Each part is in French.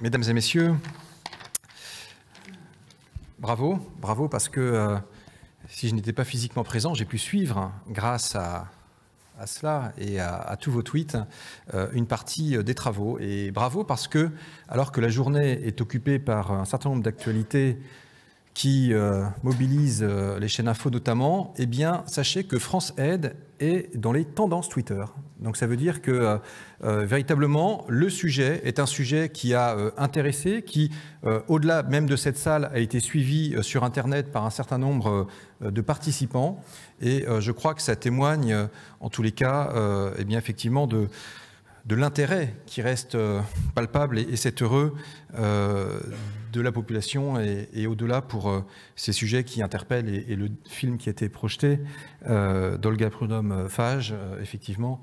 Mesdames et messieurs, bravo, bravo parce que euh, si je n'étais pas physiquement présent, j'ai pu suivre grâce à, cela et à, tous vos tweets euh, une partie euh, des travaux. Et bravo parce que alors que la journée est occupée par un certain nombre d'actualités qui euh, mobilise euh, les chaînes info notamment, eh bien, sachez que France Aide est dans les tendances Twitter. Donc ça veut dire que euh, véritablement, le sujet est un sujet qui a intéressé, qui, au-delà même de cette salle, a été suivi sur Internet par un certain nombre de participants. Et je crois que ça témoigne, en tous les cas, et eh bien, effectivement, de de l'intérêt qui reste euh, palpable et, c'est heureux euh, de la population et, au-delà pour euh, ces sujets qui interpellent et, le film qui a été projeté d'Olga Prudhomme Fage, effectivement,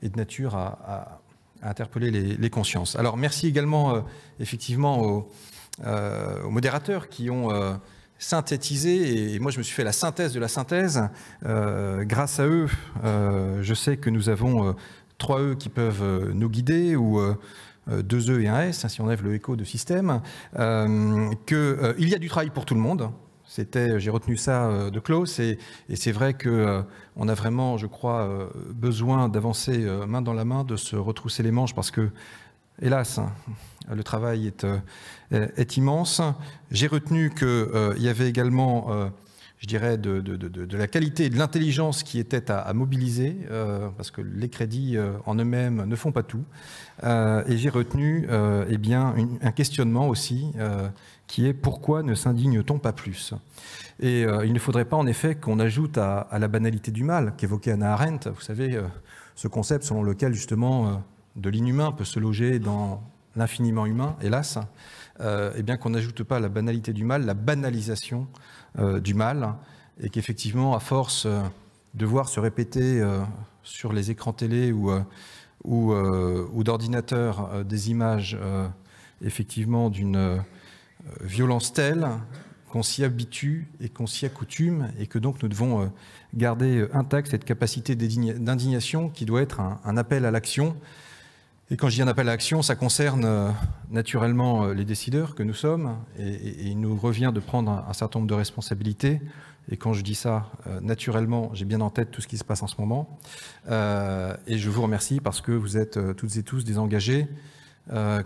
est de nature à, interpeller les, consciences. Alors merci également effectivement aux, modérateurs qui ont synthétisé, et moi je me suis fait la synthèse de la synthèse. grâce à eux, je sais que nous avons 3 E qui peuvent euh, nous guider ou euh, euh, deux E et un S, hein, si on lève le écho de système, il y a du travail pour tout le monde. C'était, j'ai retenu ça de Klaus, et, c'est vrai que on a vraiment, je crois, besoin d'avancer main dans la main, de se retrousser les manches, parce que, hélas, hein, le travail est, immense. J'ai retenu qu'il y avait également je dirais, de, la qualité et de l'intelligence qui était à, mobiliser, euh, parce que les crédits euh, en eux-mêmes ne font pas tout. Euh, et j'ai retenu eh bien, un questionnement aussi, qui est pourquoi ne s'indigne-t-on pas plus Et il ne faudrait pas en effet qu'on ajoute à, à, la banalité du mal qu'évoquait Anna Arendt, vous savez, ce concept selon lequel justement de l'inhumain peut se loger dans l'infiniment humain, hélas, et euh, eh bien qu'on n'ajoute pas la banalité du mal, la banalisation euh, du mal, et qu'effectivement, à force euh, de voir se répéter sur les écrans télé ou, ou, ou des images effectivement d'une violence telle qu'on s'y habitue et qu'on s'y accoutume, et que donc nous devons garder intacte cette capacité d'indignation qui doit être un appel à l'action et quand je dis un appel à action, ça concerne euh, naturellement euh, les décideurs que nous sommes, et, il nous revient de prendre un, certain nombre de responsabilités. Et quand je dis ça, euh, naturellement, j'ai bien en tête tout ce qui se passe en ce moment. et je vous remercie parce que vous êtes toutes et tous désengagés,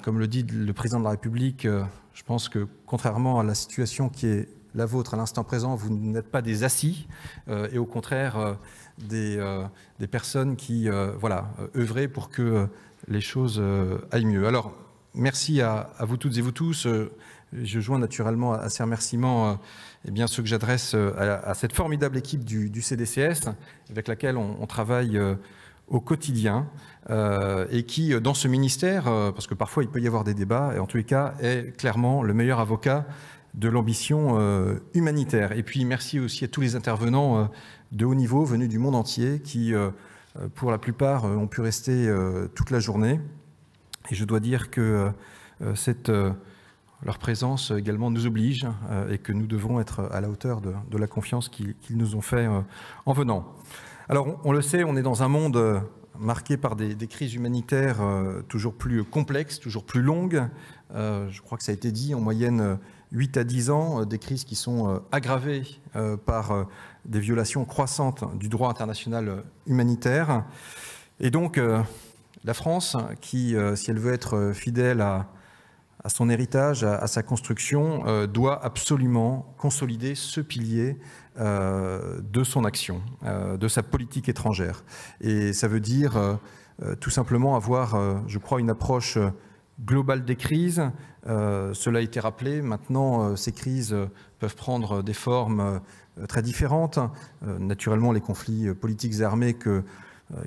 comme le dit le président de la République, je pense que contrairement à la situation qui est la vôtre à l'instant présent, vous n'êtes pas des assis, euh, et au contraire euh, des, euh, des, personnes qui voilà, œuvraient pour que les choses aillent mieux. Alors, merci à, vous toutes et vous tous. Je joins naturellement à ces remerciements et eh bien, ceux que j'adresse à, cette formidable équipe du, CDCS, avec laquelle on, travaille au quotidien et qui, dans ce ministère, parce que parfois il peut y avoir des débats, et en tous les cas, est clairement le meilleur avocat de l'ambition euh, humanitaire. Et puis merci aussi à tous les intervenants euh, de haut niveau venus du monde entier qui, euh, pour la plupart, ont pu rester toute la journée. Et je dois dire que cette, leur présence également nous oblige et que nous devons être à la hauteur de, la confiance qu'ils nous ont fait en venant. Alors on, le sait, on est dans un monde marqué par des, des crises humanitaires toujours plus complexes, toujours plus longues. je crois que ça a été dit, en moyenne 8 à 10 ans, euh, des crises qui sont euh, aggravées euh, par des violations croissantes du droit international humanitaire. Et donc, la France, qui, si elle veut être fidèle à, son héritage, à, sa construction, doit absolument consolider ce pilier de son action, de sa politique étrangère. Et ça veut dire tout simplement avoir, je crois, une approche global des crises. Euh, cela a été rappelé, maintenant euh, ces crises peuvent prendre des formes euh, très différentes. naturellement les conflits politiques et armés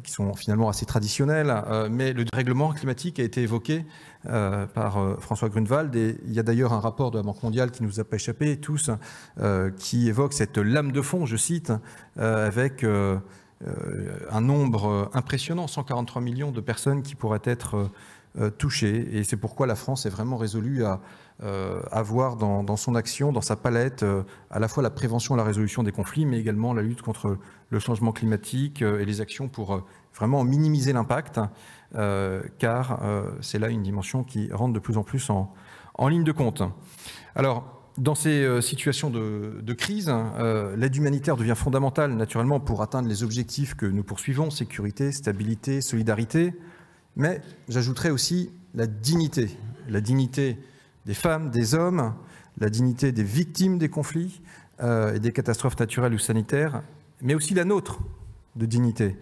qui sont finalement assez traditionnels, mais le dérèglement climatique a été évoqué par François Grunewald et il y a d'ailleurs un rapport de la Banque mondiale qui ne nous a pas échappé tous, qui évoque cette lame de fond, je cite, avec... un nombre impressionnant, 143 millions de personnes qui pourraient être euh, touchés. Et c'est pourquoi la France est vraiment résolue à avoir euh, dans, son action, dans sa palette, euh, à la fois la prévention et la résolution des conflits, mais également la lutte contre le changement climatique et les actions pour vraiment minimiser l'impact, car c'est là une dimension qui rentre de plus en plus en, ligne de compte. Alors, dans ces situations de, crise, l'aide humanitaire devient fondamentale naturellement pour atteindre les objectifs que nous poursuivons, sécurité, stabilité, solidarité mais j'ajouterai aussi la dignité, la dignité des femmes, des hommes, la dignité des victimes des conflits euh, et des catastrophes naturelles ou sanitaires, mais aussi la nôtre de dignité.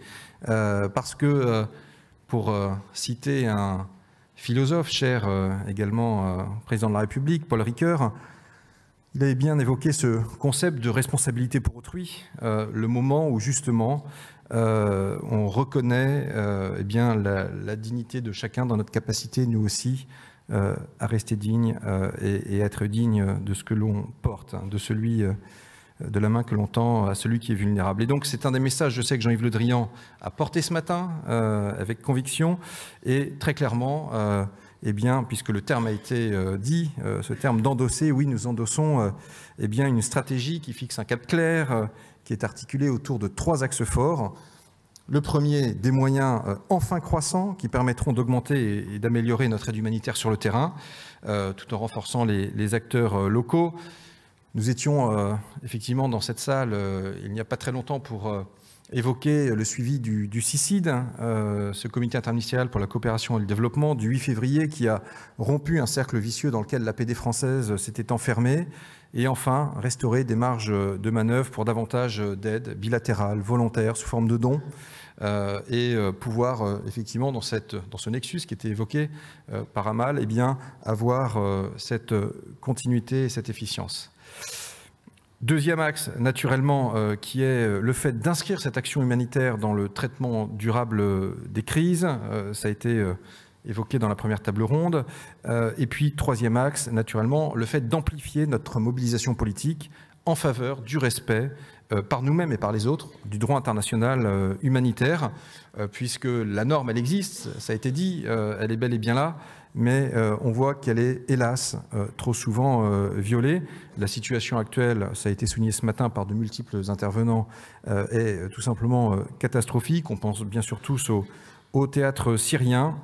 Euh, parce que, euh, pour citer un philosophe cher également président de la République, Paul Ricoeur, il avait bien évoqué ce concept de responsabilité pour autrui, euh, le moment où justement euh, on reconnaît euh, eh bien, la, dignité de chacun dans notre capacité, nous aussi, à rester digne et, être digne de ce que l'on porte, hein, de celui de la main que l'on tend à celui qui est vulnérable. Et donc c'est un des messages, je sais que Jean-Yves Le Drian a porté ce matin avec conviction et très clairement, eh bien, puisque le terme a été euh, dit, euh, ce terme d'endosser, oui, nous endossons euh, eh bien, une stratégie qui fixe un cap clair, qui est articulé autour de trois axes forts. Le premier, des moyens enfin croissants qui permettront d'augmenter et d'améliorer notre aide humanitaire sur le terrain, tout en renforçant les, les acteurs locaux. Nous étions effectivement dans cette salle il n'y a pas très longtemps pour Évoquer le suivi du, du hein, euh, ce comité interministériel pour la coopération et le développement du 8 février qui a rompu un cercle vicieux dans lequel la l'APD française s'était enfermée et enfin restaurer des marges de manœuvre pour davantage d'aide bilatérale, volontaire, sous forme de dons euh, et euh, pouvoir effectivement dans, cette, dans ce nexus qui était évoqué par Amal, eh bien, avoir cette continuité et cette efficience. Deuxième axe, naturellement, euh, qui est euh, le fait d'inscrire cette action humanitaire dans le traitement durable euh, des crises. ça a été évoqué dans la première table ronde. et puis, troisième axe, naturellement, le fait d'amplifier notre mobilisation politique en faveur du respect par nous-mêmes et par les autres du droit international humanitaire, puisque la norme, elle existe, ça a été dit, elle est bel et bien là, mais euh, on voit qu'elle est, hélas, euh, trop souvent euh, violée. La situation actuelle, ça a été souligné ce matin par de multiples intervenants, est tout simplement catastrophique. On pense bien sûr tous au, au théâtre syrien,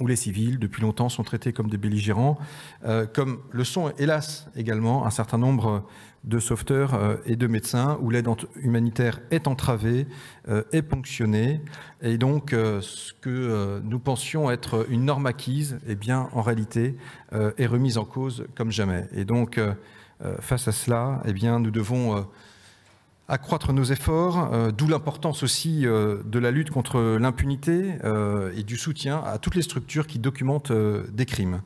où les civils, depuis longtemps, sont traités comme des belligérants, euh, comme le sont, hélas, également un certain nombre de sauveteurs euh, et de médecins, où l'aide humanitaire est entravée, euh, est ponctionnée, et donc ce que nous pensions être une norme acquise, eh bien, en réalité, est remise en cause comme jamais. Et donc, face à cela, eh bien, nous devons accroître nos efforts, euh, d'où l'importance aussi euh, de la lutte contre l'impunité euh, et du soutien à toutes les structures qui documentent des crimes.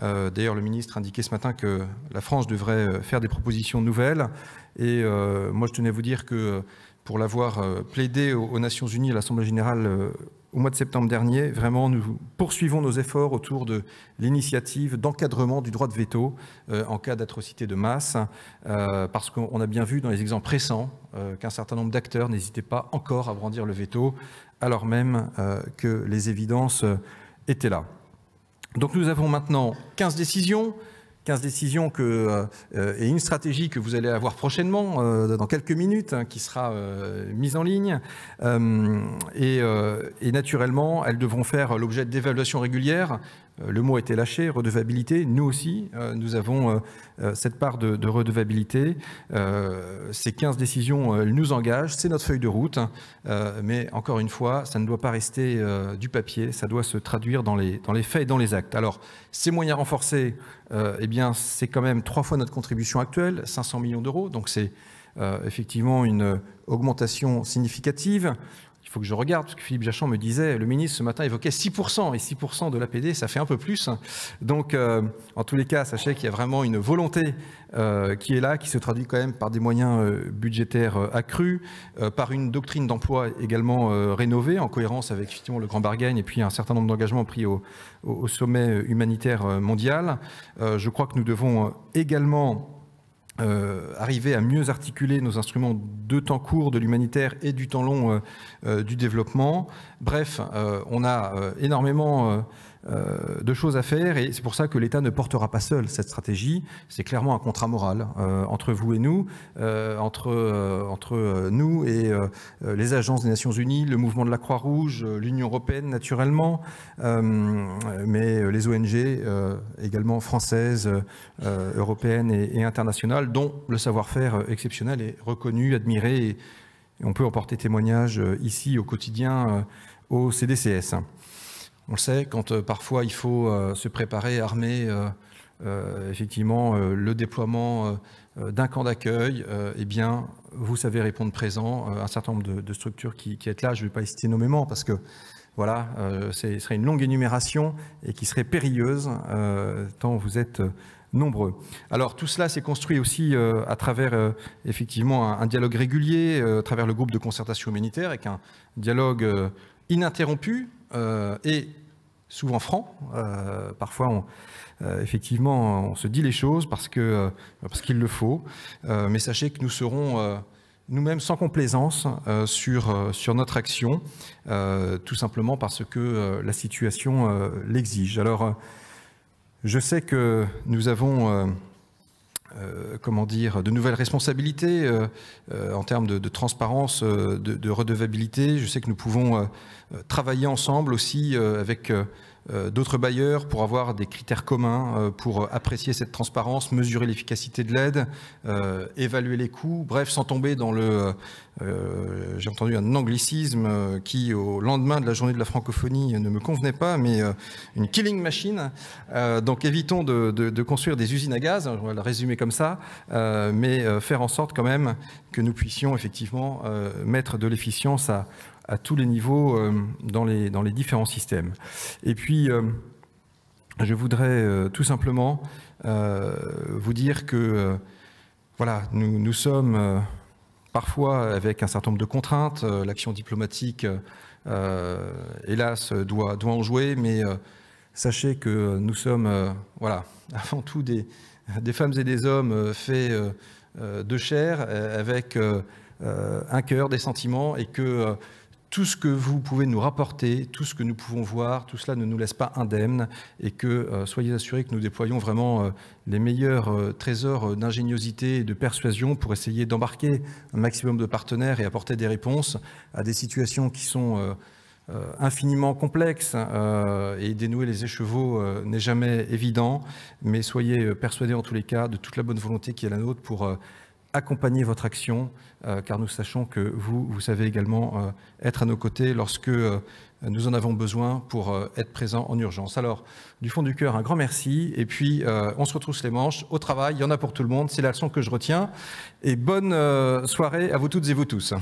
D'ailleurs, le ministre indiquait ce matin que la France devrait faire des propositions nouvelles. Et moi, je tenais à vous dire que pour l'avoir plaidé aux, Nations Unies, à l'Assemblée générale au mois de septembre dernier, vraiment, nous poursuivons nos efforts autour de l'initiative d'encadrement du droit de veto euh, en cas d'atrocité de masse, euh, parce qu'on a bien vu dans les exemples récents euh, qu'un certain nombre d'acteurs n'hésitaient pas encore à brandir le veto, alors même que les évidences étaient là. Donc nous avons maintenant 15 décisions, 15 décisions que, euh, et une stratégie que vous allez avoir prochainement, euh, dans quelques minutes, hein, qui sera euh, mise en ligne. et, naturellement, elles devront faire l'objet d'évaluations régulières euh, le mot a lâché, redevabilité. Nous aussi, euh, nous avons euh, cette part de, redevabilité. ces 15 décisions nous engagent, c'est notre feuille de route. Hein. mais encore une fois, ça ne doit pas rester du papier, ça doit se traduire dans les, faits et dans les actes. Alors, ces moyens renforcés, eh bien, c'est quand même trois fois notre contribution actuelle, 500 millions d'euros. Donc, c'est effectivement une augmentation significative il faut que je regarde, ce que Philippe Jachon me disait, le ministre ce matin évoquait 6%, et 6% de l'APD, ça fait un peu plus. Hein. Donc, euh, en tous les cas, sachez qu'il y a vraiment une volonté euh, qui est là, qui se traduit quand même par des moyens euh, budgétaires accrus, par une doctrine d'emploi également rénovée, en cohérence avec effectivement le Grand Bargain, et puis un certain nombre d'engagements pris au, sommet humanitaire mondial. je crois que nous devons également euh, arriver à mieux articuler nos instruments de temps court de l'humanitaire et du temps long euh, euh, du développement. Bref, on a énormément euh, de choses à faire et c'est pour ça que l'État ne portera pas seul cette stratégie. C'est clairement un contrat moral euh, entre vous et nous, euh, entre, nous et les agences des Nations Unies, le mouvement de la Croix-Rouge, l'Union Européenne naturellement, mais les ONG également françaises, européennes et, et internationales, dont le savoir-faire exceptionnel est reconnu, admiré et on peut en porter témoignage ici au quotidien au CDCS. On le sait, quand euh, parfois il faut euh, se préparer, armer euh, effectivement le déploiement d'un camp d'accueil, eh bien, vous savez répondre présent. un certain nombre de, structures qui, qui sont là, je ne vais pas les citer nommément parce que voilà, ce serait une longue énumération et qui serait périlleuse tant vous êtes nombreux. Alors tout cela s'est construit aussi à travers effectivement un, dialogue régulier, à travers le groupe de concertation humanitaire, avec un dialogue ininterrompu euh, et souvent franc. Euh, parfois, on, euh, effectivement, on se dit les choses parce que parce qu'il le faut. mais sachez que nous serons nous-mêmes sans complaisance sur sur notre action, tout simplement parce que la situation l'exige. Alors, je sais que nous avons euh, comment dire, de nouvelles responsabilités euh, euh, en termes de, transparence, de, de, redevabilité. Je sais que nous pouvons travailler ensemble aussi avec euh, d'autres bailleurs pour avoir des critères communs euh, pour apprécier cette transparence, mesurer l'efficacité de l'aide, euh, évaluer les coûts, bref, sans tomber dans le... J'ai entendu un anglicisme qui, au lendemain de la journée de la francophonie, ne me convenait pas, mais une killing machine. donc évitons de, de, construire des usines à gaz, hein, on va le résumer comme ça, mais faire en sorte quand même que nous puissions effectivement mettre de l'efficience à à tous les niveaux euh, dans les, dans les différents systèmes. Et puis, euh, je voudrais euh, tout simplement vous dire que voilà, nous, nous sommes parfois avec un certain nombre de contraintes. L'action diplomatique, hélas, doit, doit en jouer, mais sachez que nous sommes, voilà, avant tout des, des, femmes et des hommes faits de chair, avec un cœur, des sentiments, et que tout ce que vous pouvez nous rapporter, tout ce que nous pouvons voir, tout cela ne nous laisse pas indemnes et que euh, soyez assurés que nous déployons vraiment euh, les meilleurs euh, trésors d'ingéniosité et de persuasion pour essayer d'embarquer un maximum de partenaires et apporter des réponses à des situations qui sont infiniment complexes et dénouer les écheveaux n'est jamais évident, mais soyez persuadés en tous les cas de toute la bonne volonté qui est la nôtre pour accompagner votre action, euh, car nous sachons que vous, vous savez également euh, être à nos côtés lorsque euh, nous en avons besoin pour être présents en urgence. Alors, du fond du cœur, un grand merci, et puis on se retrousse les manches, au travail, il y en a pour tout le monde, c'est la que je retiens, et bonne soirée à vous toutes et vous tous.